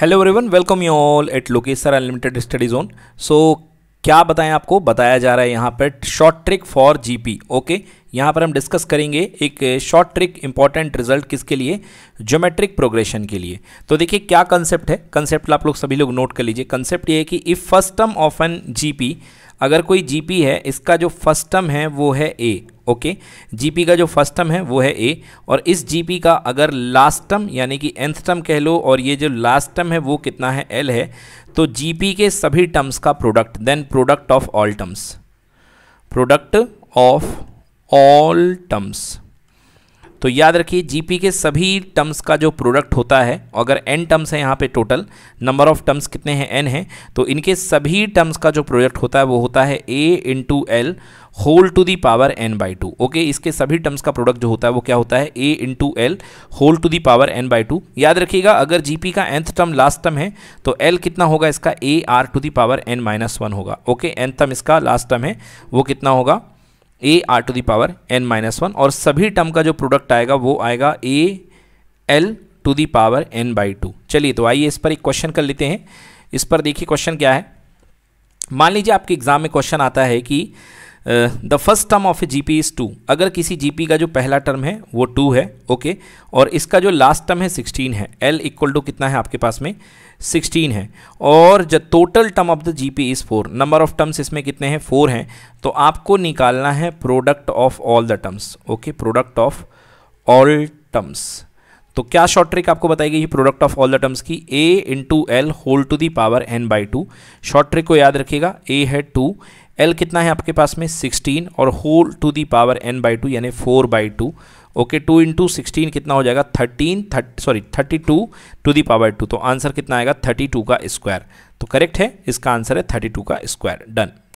Hello everyone welcome you all at लोकेसर unlimited study zone so क्या बताएं आपको बताया जा रहा है यहाँ पर short trick for G P okay यहाँ पर हम डिस्कस करेंगे एक शॉर्ट ट्रिक इंपॉर्टेंट रिजल्ट किसके लिए ज्योमेट्रिक प्रोग्रेशन के लिए तो देखिए क्या कंसेप्ट है कंसेप्ट आप लोग सभी लोग नोट कर लीजिए कंसेप्ट ये है कि if first term of an G अगर कोई जी है इसका जो फर्स्ट टर्म है वो है ए ओके जीपी का जो फर्स्ट टर्म है वो है ए और इस जीपी का अगर लास्ट टर्म यानी कि एंथ टर्म कह लो और ये जो लास्ट टर्म है वो कितना है एल है तो जीपी के सभी टर्म्स का product then product of all terms product of all terms तो याद रखिए जीपी के सभी टर्म्स का जो प्रोडक्ट होता है अगर एन टर्म्स हैं यहाँ पे टोटल नंबर ऑफ टर्म्स कितने हैं एन हैं तो इनके सभी टर्म्स का जो प्रोडक्ट होता है वो होता है a into l whole to the power n by two okay इसके सभी टर्म्स का प्रोडक्ट जो होता है वो क्या होता है a into l whole to the power n by two याद रखिएगा अगर जी का एंथ टर्म लास्ट टर्म है तो एल कितना होगा इसका a r to the power n minus one होगा ओके एंथ टर्म इसका लास्ट टर्म है वो कितना होगा a r to the power n minus one और सभी टर्म का जो प्रोडक्ट आएगा वो आएगा a l to the power n by two चलिए तो आइए इस पर एक क्वेश्चन कर लेते हैं इस पर देखिए क्वेश्चन क्या है मान लीजिए आपके एग्जाम में क्वेश्चन आता है कि the first term of a G P is two अगर किसी जी पी का जो पहला टर्म है वो टू है ओके okay? और इसका जो लास्ट टर्म है सिक्सटीन है एल इक्वल टू कितना है आपके पास में सिक्सटीन है और the total term of the G P is four number of terms इसमें कितने हैं फोर हैं तो आपको निकालना है product of all the terms okay product of all terms तो क्या शॉर्ट ट्रिक आपको बताई गई product of all the terms की a into l whole to the power n by two short trick को याद रखिएगा ए है टू एल कितना है आपके पास में सिक्सटीन और whole to the power n by two यानी four by two okay two into sixteen कितना हो जाएगा thirteen thirty sorry thirty two to the power two तो आंसर कितना आएगा थर्टी टू का स्क्वायर तो करेक्ट है इसका आंसर है थर्टी टू का स्क्वायर डन